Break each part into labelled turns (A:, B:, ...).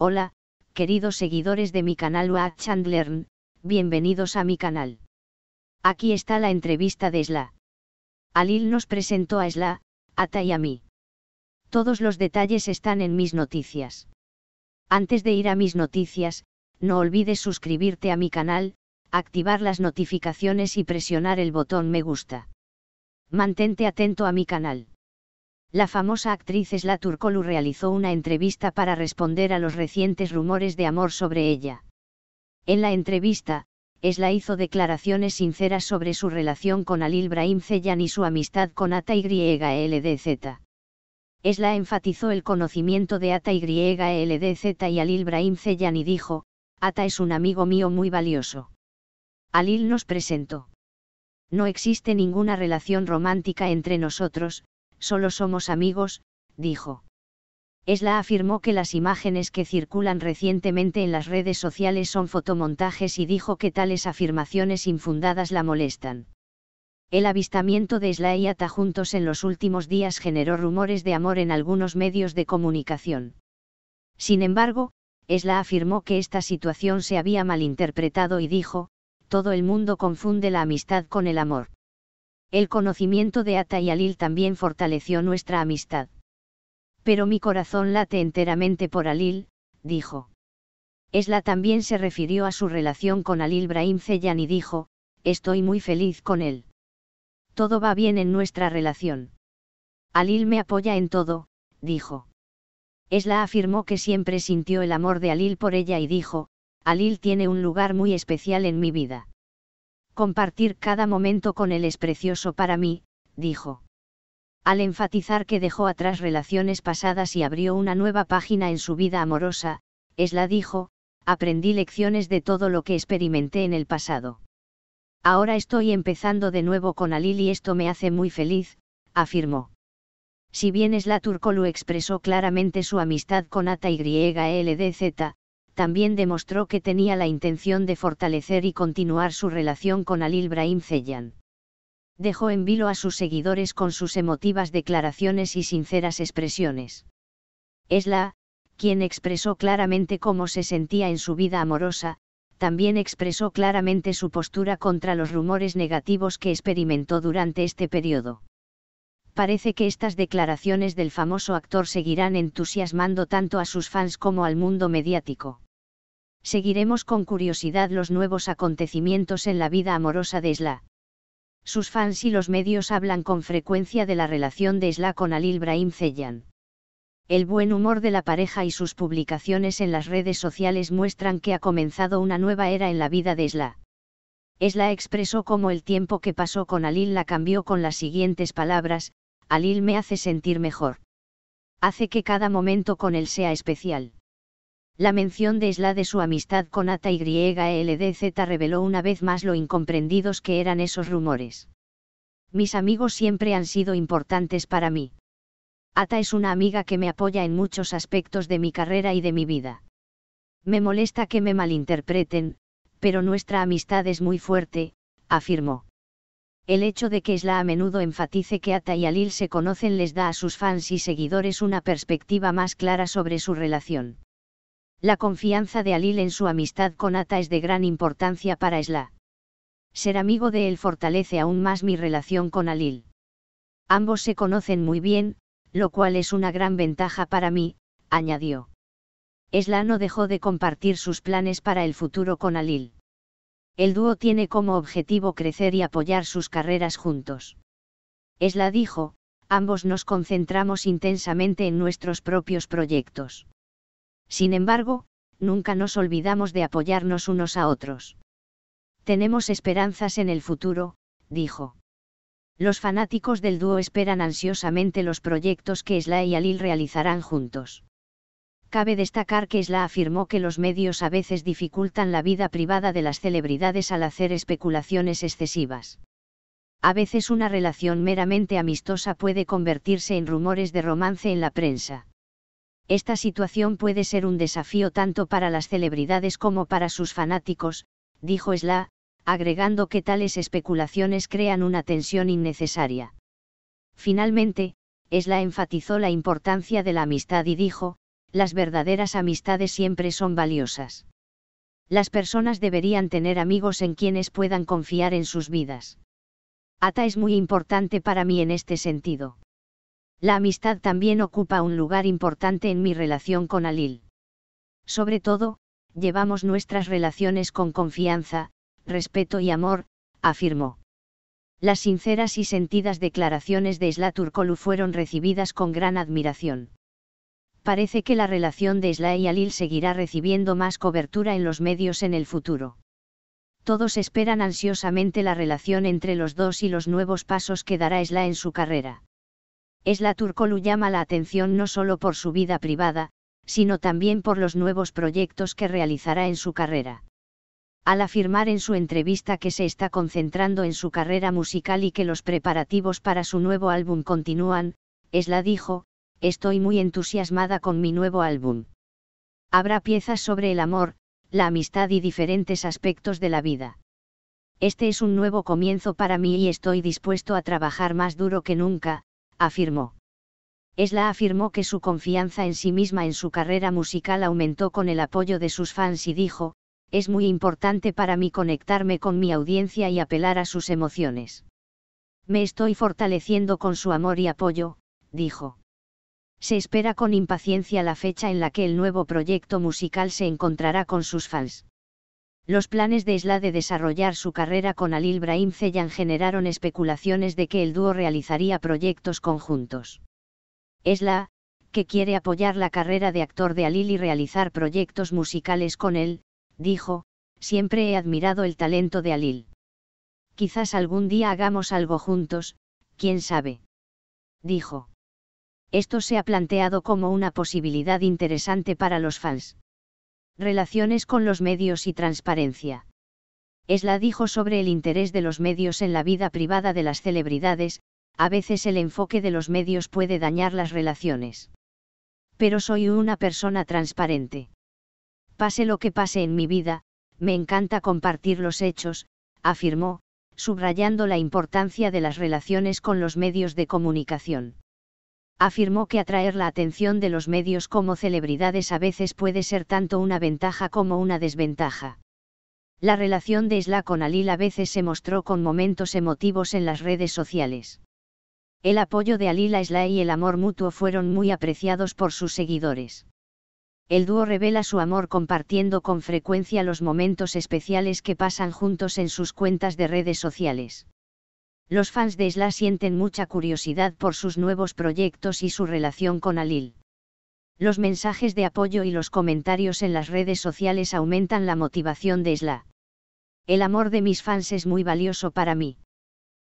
A: Hola, queridos seguidores de mi canal Watch and bienvenidos a mi canal. Aquí está la entrevista de Sla. Alil nos presentó a Sla, Ata y a mí. Todos los detalles están en mis noticias. Antes de ir a mis noticias, no olvides suscribirte a mi canal, activar las notificaciones y presionar el botón me gusta. Mantente atento a mi canal la famosa actriz Esla Turkolu realizó una entrevista para responder a los recientes rumores de amor sobre ella. En la entrevista, Esla hizo declaraciones sinceras sobre su relación con Alil Brahim Zeyan y su amistad con Ata YLDZ. Esla enfatizó el conocimiento de Ata YLDZ y Alil Brahim ceyan y dijo, Ata es un amigo mío muy valioso. Alil nos presentó. No existe ninguna relación romántica entre nosotros, solo somos amigos, dijo. Esla afirmó que las imágenes que circulan recientemente en las redes sociales son fotomontajes y dijo que tales afirmaciones infundadas la molestan. El avistamiento de Esla y Ata juntos en los últimos días generó rumores de amor en algunos medios de comunicación. Sin embargo, Esla afirmó que esta situación se había malinterpretado y dijo, todo el mundo confunde la amistad con el amor. El conocimiento de Ata y Alil también fortaleció nuestra amistad. Pero mi corazón late enteramente por Alil, dijo. Esla también se refirió a su relación con Alil Brahim Zeyan y dijo, estoy muy feliz con él. Todo va bien en nuestra relación. Alil me apoya en todo, dijo. Esla afirmó que siempre sintió el amor de Alil por ella y dijo, Alil tiene un lugar muy especial en mi vida. Compartir cada momento con él es precioso para mí, dijo. Al enfatizar que dejó atrás relaciones pasadas y abrió una nueva página en su vida amorosa, Esla dijo, aprendí lecciones de todo lo que experimenté en el pasado. Ahora estoy empezando de nuevo con Alil y esto me hace muy feliz, afirmó. Si bien Esla Turcolu expresó claramente su amistad con Ata y LDZ, también demostró que tenía la intención de fortalecer y continuar su relación con Alil Ibrahim Zeyan. Dejó en vilo a sus seguidores con sus emotivas declaraciones y sinceras expresiones. Esla, quien expresó claramente cómo se sentía en su vida amorosa, también expresó claramente su postura contra los rumores negativos que experimentó durante este periodo. Parece que estas declaraciones del famoso actor seguirán entusiasmando tanto a sus fans como al mundo mediático seguiremos con curiosidad los nuevos acontecimientos en la vida amorosa de Isla. Sus fans y los medios hablan con frecuencia de la relación de Isla con Alil Brahim Zeyan. El buen humor de la pareja y sus publicaciones en las redes sociales muestran que ha comenzado una nueva era en la vida de Isla. Esla expresó cómo el tiempo que pasó con Alil la cambió con las siguientes palabras, Alil me hace sentir mejor. Hace que cada momento con él sea especial. La mención de Sla de su amistad con Ata y LDZ reveló una vez más lo incomprendidos que eran esos rumores. Mis amigos siempre han sido importantes para mí. Ata es una amiga que me apoya en muchos aspectos de mi carrera y de mi vida. Me molesta que me malinterpreten, pero nuestra amistad es muy fuerte, afirmó. El hecho de que Sla a menudo enfatice que Ata y Alil se conocen les da a sus fans y seguidores una perspectiva más clara sobre su relación. La confianza de Alil en su amistad con Ata es de gran importancia para Esla. Ser amigo de él fortalece aún más mi relación con Alil. Ambos se conocen muy bien, lo cual es una gran ventaja para mí, añadió. Esla no dejó de compartir sus planes para el futuro con Alil. El dúo tiene como objetivo crecer y apoyar sus carreras juntos. Esla dijo, ambos nos concentramos intensamente en nuestros propios proyectos sin embargo, nunca nos olvidamos de apoyarnos unos a otros. Tenemos esperanzas en el futuro, dijo. Los fanáticos del dúo esperan ansiosamente los proyectos que Isla y Alil realizarán juntos. Cabe destacar que Isla afirmó que los medios a veces dificultan la vida privada de las celebridades al hacer especulaciones excesivas. A veces una relación meramente amistosa puede convertirse en rumores de romance en la prensa. Esta situación puede ser un desafío tanto para las celebridades como para sus fanáticos, dijo Sla, agregando que tales especulaciones crean una tensión innecesaria. Finalmente, Sla enfatizó la importancia de la amistad y dijo, las verdaderas amistades siempre son valiosas. Las personas deberían tener amigos en quienes puedan confiar en sus vidas. Ata es muy importante para mí en este sentido. La amistad también ocupa un lugar importante en mi relación con Alil. Sobre todo, llevamos nuestras relaciones con confianza, respeto y amor, afirmó. Las sinceras y sentidas declaraciones de Isla Turkolu fueron recibidas con gran admiración. Parece que la relación de Isla y Alil seguirá recibiendo más cobertura en los medios en el futuro. Todos esperan ansiosamente la relación entre los dos y los nuevos pasos que dará Isla en su carrera. Esla Turkolu llama la atención no solo por su vida privada, sino también por los nuevos proyectos que realizará en su carrera. Al afirmar en su entrevista que se está concentrando en su carrera musical y que los preparativos para su nuevo álbum continúan, Esla dijo, Estoy muy entusiasmada con mi nuevo álbum. Habrá piezas sobre el amor, la amistad y diferentes aspectos de la vida. Este es un nuevo comienzo para mí y estoy dispuesto a trabajar más duro que nunca, afirmó. Esla afirmó que su confianza en sí misma en su carrera musical aumentó con el apoyo de sus fans y dijo, es muy importante para mí conectarme con mi audiencia y apelar a sus emociones. Me estoy fortaleciendo con su amor y apoyo, dijo. Se espera con impaciencia la fecha en la que el nuevo proyecto musical se encontrará con sus fans. Los planes de Isla de desarrollar su carrera con Alil Brahim Zeyan generaron especulaciones de que el dúo realizaría proyectos conjuntos. Isla, que quiere apoyar la carrera de actor de Alil y realizar proyectos musicales con él, dijo, siempre he admirado el talento de Alil. Quizás algún día hagamos algo juntos, quién sabe. Dijo. Esto se ha planteado como una posibilidad interesante para los fans relaciones con los medios y transparencia. Esla dijo sobre el interés de los medios en la vida privada de las celebridades, a veces el enfoque de los medios puede dañar las relaciones. Pero soy una persona transparente. Pase lo que pase en mi vida, me encanta compartir los hechos, afirmó, subrayando la importancia de las relaciones con los medios de comunicación afirmó que atraer la atención de los medios como celebridades a veces puede ser tanto una ventaja como una desventaja. La relación de Isla con Alil a veces se mostró con momentos emotivos en las redes sociales. El apoyo de Alila a Isla y el amor mutuo fueron muy apreciados por sus seguidores. El dúo revela su amor compartiendo con frecuencia los momentos especiales que pasan juntos en sus cuentas de redes sociales. Los fans de S.L.A. sienten mucha curiosidad por sus nuevos proyectos y su relación con Alil. Los mensajes de apoyo y los comentarios en las redes sociales aumentan la motivación de S.L.A. El amor de mis fans es muy valioso para mí.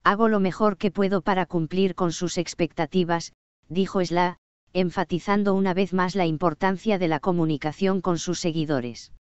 A: Hago lo mejor que puedo para cumplir con sus expectativas, dijo S.L.A., enfatizando una vez más la importancia de la comunicación con sus seguidores.